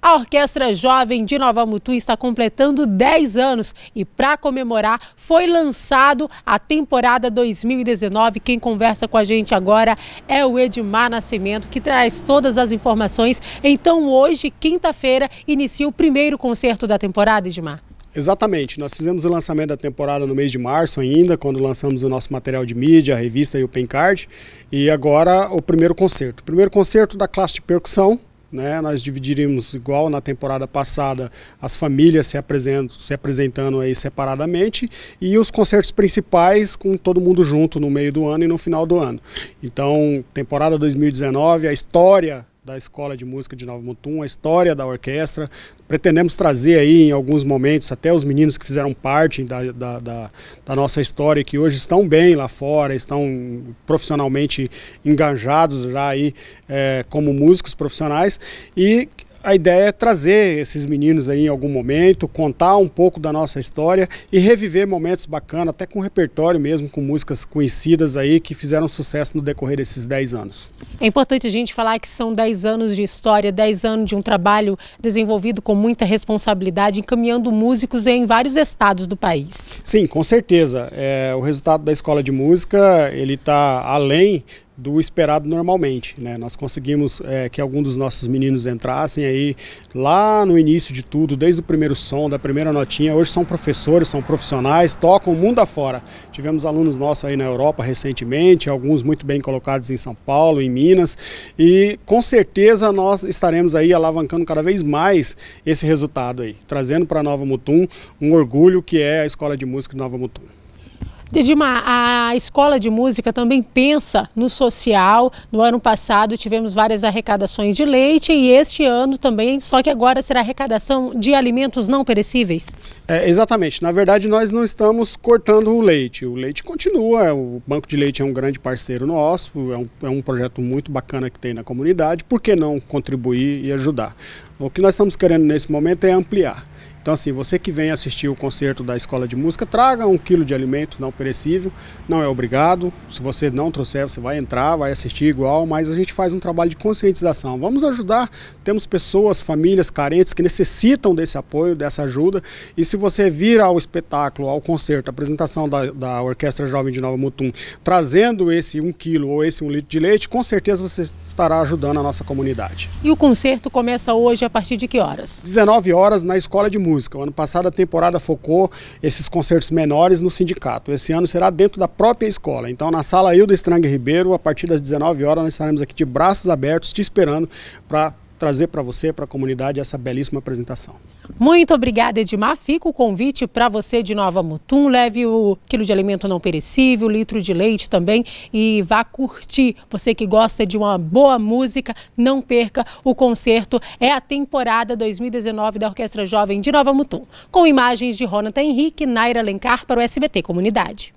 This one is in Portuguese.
A Orquestra Jovem de Nova Mutum está completando 10 anos e para comemorar foi lançado a temporada 2019. Quem conversa com a gente agora é o Edmar Nascimento, que traz todas as informações. Então hoje, quinta-feira, inicia o primeiro concerto da temporada, Edmar. Exatamente, nós fizemos o lançamento da temporada no mês de março ainda, quando lançamos o nosso material de mídia, a revista e o pencard, e agora o primeiro concerto. O primeiro concerto da classe de percussão, né? Nós dividiríamos, igual na temporada passada, as famílias se, apresentando, se apresentando aí separadamente e os concertos principais com todo mundo junto no meio do ano e no final do ano. Então, temporada 2019, a história da Escola de Música de Novo Mutum, a história da orquestra. Pretendemos trazer aí em alguns momentos até os meninos que fizeram parte da, da, da, da nossa história e que hoje estão bem lá fora, estão profissionalmente engajados já aí é, como músicos profissionais e a ideia é trazer esses meninos aí em algum momento, contar um pouco da nossa história e reviver momentos bacanas, até com repertório mesmo, com músicas conhecidas aí que fizeram sucesso no decorrer desses 10 anos. É importante a gente falar que são 10 anos de história, 10 anos de um trabalho desenvolvido com muita responsabilidade, encaminhando músicos em vários estados do país. Sim, com certeza. É, o resultado da escola de música, ele está além do esperado normalmente. Né? Nós conseguimos é, que algum dos nossos meninos entrassem aí lá no início de tudo, desde o primeiro som, da primeira notinha. Hoje são professores, são profissionais, tocam o mundo afora. Tivemos alunos nossos aí na Europa recentemente, alguns muito bem colocados em São Paulo, em Minas, e com certeza nós estaremos aí alavancando cada vez mais esse resultado aí, trazendo para Nova Mutum um orgulho que é a Escola de Música de Nova Mutum. Tedima, a escola de música também pensa no social. No ano passado tivemos várias arrecadações de leite e este ano também, só que agora será arrecadação de alimentos não perecíveis? É, exatamente. Na verdade, nós não estamos cortando o leite. O leite continua, é, o Banco de Leite é um grande parceiro nosso, é um, é um projeto muito bacana que tem na comunidade. Por que não contribuir e ajudar? O que nós estamos querendo nesse momento é ampliar. Então, assim, você que vem assistir o concerto da escola de música, traga um quilo de alimento não perecível, não é obrigado. Se você não trouxer, você vai entrar, vai assistir igual, mas a gente faz um trabalho de conscientização. Vamos ajudar. Temos pessoas, famílias carentes que necessitam desse apoio, dessa ajuda. E se você vir ao espetáculo, ao concerto, à apresentação da, da Orquestra Jovem de Nova Mutum, trazendo esse um quilo ou esse um litro de leite, com certeza você estará ajudando a nossa comunidade. E o concerto começa hoje a partir de que horas? 19 horas na escola de música música. O ano passado a temporada focou esses concertos menores no sindicato. Esse ano será dentro da própria escola. Então, na sala Hilda Strange Ribeiro, a partir das 19 horas, nós estaremos aqui de braços abertos te esperando para trazer para você, para a comunidade, essa belíssima apresentação. Muito obrigada, Edmar. Fica o convite para você de Nova Mutum. Leve o quilo de alimento não perecível, litro de leite também e vá curtir. Você que gosta de uma boa música, não perca o concerto. É a temporada 2019 da Orquestra Jovem de Nova Mutum. Com imagens de Ronata Henrique, Naira Lencar para o SBT Comunidade.